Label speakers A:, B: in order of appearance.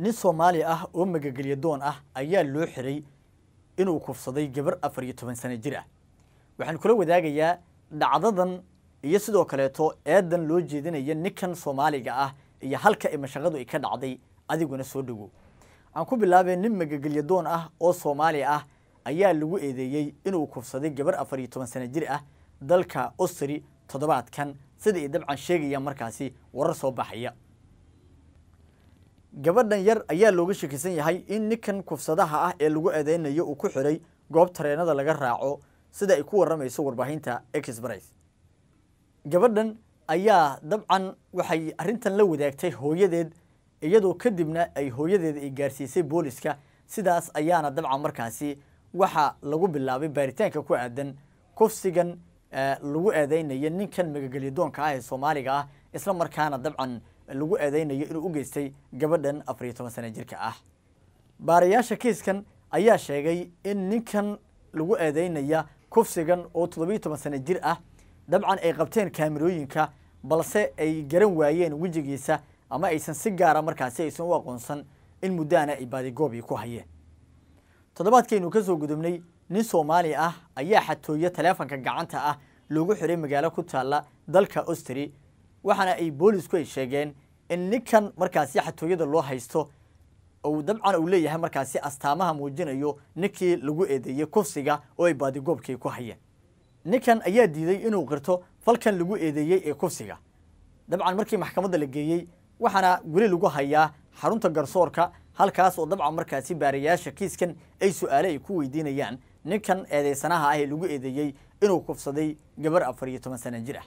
A: nin soomaali ah oo magageliya doon ah ayaa loo xiray inuu kufsaday gabar afar iyo toban sano jir ah waxaan kula wadaagayaa dhacdadan iyo sidoo kaleeto eedan loo jeedinaya ninkan soomaaliga ah iyo halka ay ay ka dhacday adiguna soo dhowow aan ku bilaabay nin magageliya doon ah oo soomaali ah ayaa lagu eedeeyey inuu kufsaday gabar afar iyo toban sano jir ah dalka ostri toddobaadkan sida ay dabcan sheegayaan markaasi warar soo baxaya gabadhan yar ayaa looga shakisan yahay in ninkan kufsadaha ah ee lagu eedeynayo uu ku xiray goob tareenada laga raaco sida ay ku warramayso warbaahinta exbres gabadhan ayaa dabcan waxay arrintan la wadaagtay hooyadeed iyadoo kadibna ay hooyadeeda ay gaarsiisay booliska sidaas ayaana dabcan markaasi waxaa lagu bilaabay baaritaanka ku aadan kufsigan eh, lagu eedeynayo ninkan magagelyadoonka ah ee soomaaliga ah isla markaana dabcan lagu eedeynayo inuu u geystay gabadhan afar iyo toban sana jirka ah baarayaasha kiiskan ayaa sheegay in ninkan lagu eedeynaya kufsigan oo toddobiyo toban sana jir ah dabcan ay qabteen kaamirooyinka balse ay garan waayeen wejigiisa ama aysan si gaara ah markaasi aysan u aqoonsan in muddaana ay baadigoob ay ku hayeen toddobaadkaynu ka soo gudubnay nin soomaali ah ayaa xatooyo taleefanka gacanta ah loogu xiray magaalo ku taalla dalka ostri waxaana ay booliisku ay sheegeen in ninkan markaasi xatooyada loo haysto uu dabcan uu leeyahay markaasi astaamaha muujinayo ninkii lagu eedeeyey kufsiga oo ay baadigoobkii ku hayeen ninkan ayaa diiday inuu qirto falkan lagu eedeeyey ee kufsiga dabcan markii maxkamadda la geeyey waxaana weli lagu hayaa xarunta garsoorka halkaas oo dabcan markaasi baarayaasha kiiskan ay su-aale ay ku weydiinayaan ninkan eedeysanaha ah ee lagu eedeeyey inuu kufsaday gabar afar iyo toban sana jir ah